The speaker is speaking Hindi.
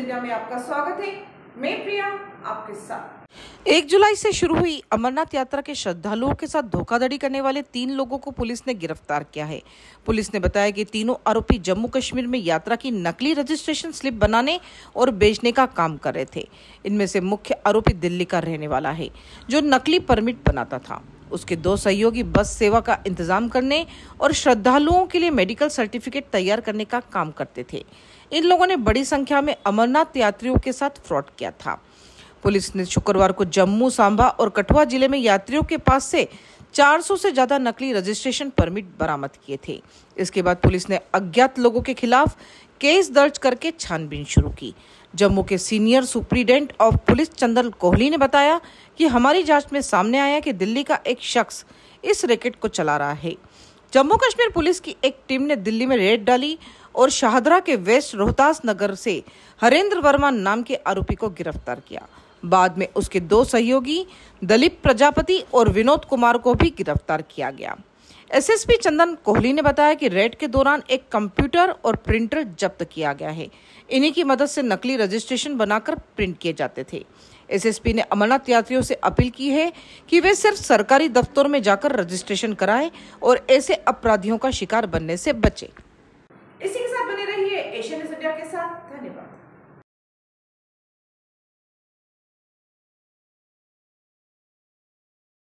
दुनिया में आपका स्वागत है मैं प्रिया आपके साथ एक जुलाई से शुरू हुई अमरनाथ यात्रा के श्रद्धालुओं के साथ धोखाधड़ी करने वाले तीन लोगों को पुलिस ने गिरफ्तार किया है पुलिस ने बताया कि तीनों आरोपी जम्मू कश्मीर में यात्रा की नकली रजिस्ट्रेशन स्लिप बनाने और बेचने का काम कर रहे थे इनमें से मुख्य आरोपी दिल्ली का रहने वाला है जो नकली परमिट बनाता था उसके दो सहयोगी बस सेवा का इंतजाम करने और श्रद्धालुओं के लिए मेडिकल सर्टिफिकेट तैयार करने का काम करते थे इन लोगों ने बड़ी संख्या में अमरनाथ यात्रियों के साथ फ्रॉड किया था पुलिस ने शुक्रवार को जम्मू सांबा और कठुआ जिले में यात्रियों के पास से 400 से ज्यादा नकली रजिस्ट्रेशन परमिट बरामद किए थे इसके बाद पुलिस ने अज्ञात लोगों के खिलाफ केस दर्ज करके छानबीन शुरू की जम्मू के senior superintendent of police Chandan Kohli ने बताया कि हमारी जांच में सामने आया कि दिल्ली का एक शख्स इस रैकेट को चला रहा है जम्मू कश्मीर पुलिस की एक टीम ने दिल्ली में रेड डाली और शाहदरा के वेस्ट रोहतास नगर से हरेंद्र वर्मा नाम के आरोपी को गिरफ्तार किया बाद में उसके दो सहयोगी दलीप प्रजापति और विनोद कुमार को भी गिरफ्तार किया गया एसएसपी चंदन कोहली ने बताया कि रेड के दौरान एक कंप्यूटर और प्रिंटर जब्त किया गया है इन्हीं की मदद से नकली रजिस्ट्रेशन बनाकर प्रिंट किए जाते थे एसएसपी ने अमरनाथ यात्रियों से अपील की है कि वे सिर्फ सरकारी दफ्तर में जाकर रजिस्ट्रेशन कराए और ऐसे अपराधियों का शिकार बनने से बचे इसी के साथ बने रहिए एशियन इंडिया के साथ धन्यवाद